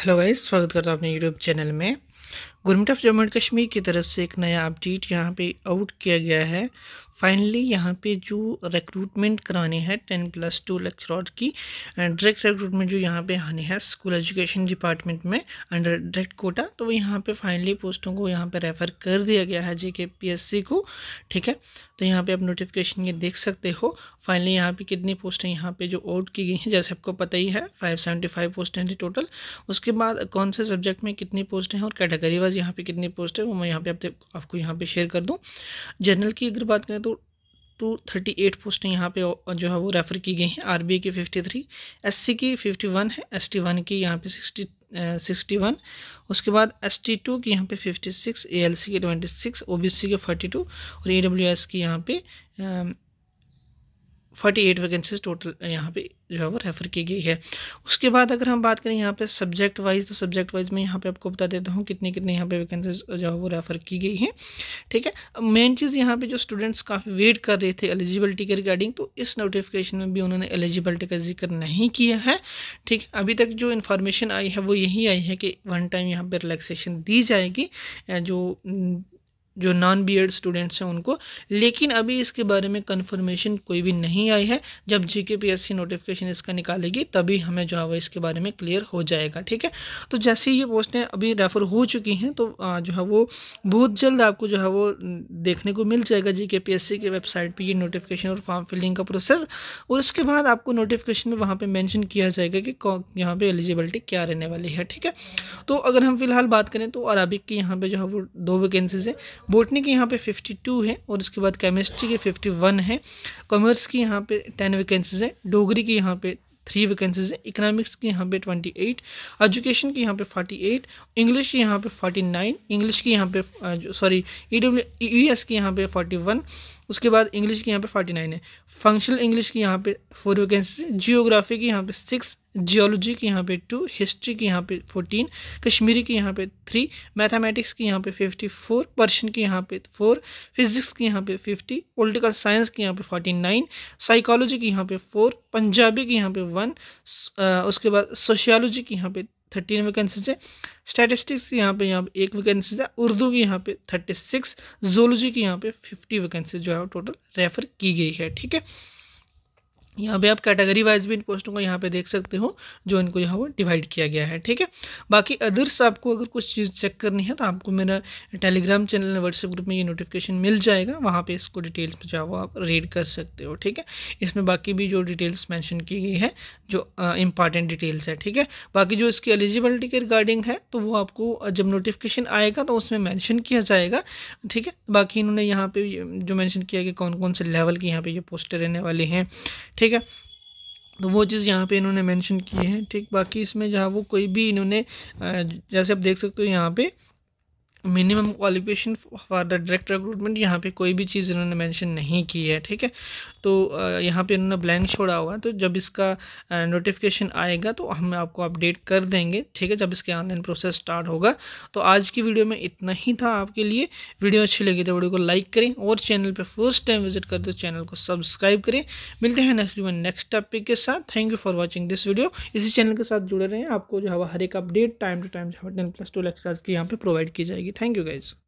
Hello guys स्वागत करता हूँ अपने यूट्यूब चैनल में government of Jammu and Kashmir की तरफ से एक नया अपडेट यहाँ पे आउट किया गया है फाइनली यहाँ पे जो रिक्रूटमेंट कराने हैं टेन प्लस टू लेक्चरर की डायरेक्ट रिक्रूटमेंट जो यहाँ पे आने हैं स्कूल एजुकेशन डिपार्टमेंट में अंडर डायरेक्ट कोटा तो यहाँ पे फाइनली पोस्टों को यहाँ पे रेफ़र कर दिया गया है जे पी एस सी को ठीक है तो यहाँ पे आप नोटिफिकेशन ये देख सकते हो फाइनली यहाँ पे कितनी पोस्टें यहाँ पे जो आउट की गई हैं जैसे आपको पता ही है फाइव सेवेंटी फाइव पोस्टें थी टोटल उसके बाद कौन से सब्जेक्ट में कितनी पोस्टें हैं और कैटेगरी वाइज यहाँ पे कितनी पोस्ट है वो मैं यहाँ पे आप आपको यहाँ पे शेयर कर दूँ जनरल की अगर बात करें तो टू थर्टी एट पोस्ट यहाँ पे जो है वो रेफ़र की गई हैं आर बी की फ़िफ्टी थ्री एस सी की फ़िफ्टी वन है एस टी वन की यहाँ पे सिक्सटी सिक्सटी वन उसके बाद एस टी टू की यहाँ पे fifty six A L C के twenty six O B C के फोर्टी टू और ए डब्ल्यू एस की यहाँ पे फोर्टी एट वैकेंसीज टोटल यहाँ पे जो है वो रेफ़र की गई है उसके बाद अगर हम बात करें यहाँ पे सब्जेक्ट वाइज तो सब्जेक्ट वाइज मैं यहाँ पे आपको बता देता हूँ कितनी कितनी यहाँ पे वैकेंसीज जो है वो रेफ़र की गई हैं ठीक है मेन चीज़ यहाँ पे जो स्टूडेंट्स काफ़ी वेट कर रहे थे एलिजिबिलिटी के रिगार्डिंग तो इस नोटिफिकेशन में भी उन्होंने एलिजिबिलिटी का जिक्र नहीं किया है ठीक अभी तक जो इन्फॉर्मेशन आई है वो यही आई है कि वन टाइम यहाँ पर रिलैक्सेशन दी जाएगी जो जो नॉन बी एड स्टूडेंट्स हैं उनको लेकिन अभी इसके बारे में कन्फर्मेशन कोई भी नहीं आई है जब जी के पी एस सी नोटिफिकेशन इसका निकालेगी तभी हमें जो है वो इसके बारे में क्लियर हो जाएगा ठीक है तो जैसे ही ये पोस्टें अभी रेफ़र हो चुकी हैं तो जो है वो बहुत जल्द आपको जो है वो देखने को मिल जाएगा जी के पी एस सी की वेबसाइट पर ये नोटिफिकेशन और फॉर्म फिलिंग का प्रोसेस और उसके बाद आपको नोटिफिकेशन में वहाँ पर मैंशन किया जाएगा कि यहाँ पर एलिजिबिलिटी क्या रहने वाली है ठीक है तो अगर हम फिलहाल बात करें तो अरबिक की यहाँ पर जो है वो दो वैकेंसीज हैं बोटनी की यहाँ पे 52 है और इसके बाद केमिस्ट्री की 51 है कॉमर्स की यहाँ पे 10 वैकेंसीज है डोगरी की यहाँ पे थ्री वैकेंसीज है इकोनॉमिक्स की यहाँ पे ट्वेंटी एट एजुकेशन की यहाँ पे फोर्टी एट इंग्लिश की यहाँ पे फोर्टी नाइन इंग्लिश की यहाँ पे sorry E W E S की यहाँ पे फोर्टी वन उसके बाद इंग्लिश की यहाँ पे फोर्टी नाइन है फंक्शनल इंग्लिश की यहाँ पे फोर वैकेंसी जियोग्राफी की यहाँ पे सिक्स जियोलॉजी की यहाँ पे टू हिस्ट्री की यहाँ पे फोर्टीन कश्मीरी की यहाँ पे थ्री मैथमेटिक्स की यहाँ पे फिफ्टी फोर पर्शियन की यहाँ पे फोर फिजिक्स की यहाँ पे फिफ्टी पोलिटिकल साइंस की यहाँ पे फोर्टी नाइन साइकोलॉजी की यहाँ पे फोर पंजाबी की यहाँ पे वन उसके बाद सोशियोलॉजी की यहाँ पे थर्टीन वैकेंसीज है स्टैटिस्टिक्स की यहाँ पे यहाँ पे एक वैकेंसी है उर्दू की यहाँ पे थर्टी सिक्स जोलॉजी की यहाँ पे फिफ्टी वैकेंसी जो है वो टोटल रेफर की गई है ठीक है यहाँ पे आप कैटेगरी वाइज भी इन पोस्टों को यहाँ पे देख सकते हो जो इनको यहाँ पर डिवाइड किया गया है ठीक है बाकी अदर्स आपको अगर कुछ चीज़ चेक करनी है तो आपको मेरा टेलीग्राम चैनल व्हाट्सएप ग्रुप में ये नोटिफिकेशन मिल जाएगा वहाँ पे इसको डिटेल्स में जाओ आप रीड कर सकते हो ठीक है इसमें बाकी भी जो डिटेल्स मैंशन की गई है जो इंपॉर्टेंट डिटेल्स है ठीक है बाकी जो इसकी एलिजिबिलिटी के रिगार्डिंग है तो वो आपको जब नोटिफिकेशन आएगा तो उसमें मैंशन किया जाएगा ठीक है बाकी इन्होंने यहाँ पर जो मैंशन किया कि कौन कौन से लेवल की यहाँ पर ये पोस्टें रहने वाले हैं ठीक ठीक है तो वो चीज़ यहाँ पे इन्होंने मेंशन की है ठीक बाकी इसमें जहाँ वो कोई भी इन्होंने जैसे आप देख सकते हो यहाँ पे minimum qualification for the direct recruitment यहाँ पे कोई भी चीज़ इन्होंने मेंशन नहीं की है ठीक है तो यहाँ पे इन्होंने ब्लैंक छोड़ा हुआ है तो जब इसका नोटिफिकेशन आएगा तो हम आपको अपडेट कर देंगे ठीक है जब इसके ऑनलाइन प्रोसेस स्टार्ट होगा तो आज की वीडियो में इतना ही था आपके लिए वीडियो अच्छी लगी तो वीडियो को लाइक करें और चैनल पर फर्स्ट टाइम विजिट कर दो तो चैनल को सब्सक्राइब करें मिलते हैं नेक्स्ट वीडियो नेक्स्ट टॉपिक के साथ thank you for watching this video इसी चैनल के साथ जुड़े रहें आपको जो है हर एक अपडेट टाइम टू टाइम जो है टेन प्लस टू लेक्चर्स की यहाँ पर प्रोवाइड की जाएगी Thank you guys.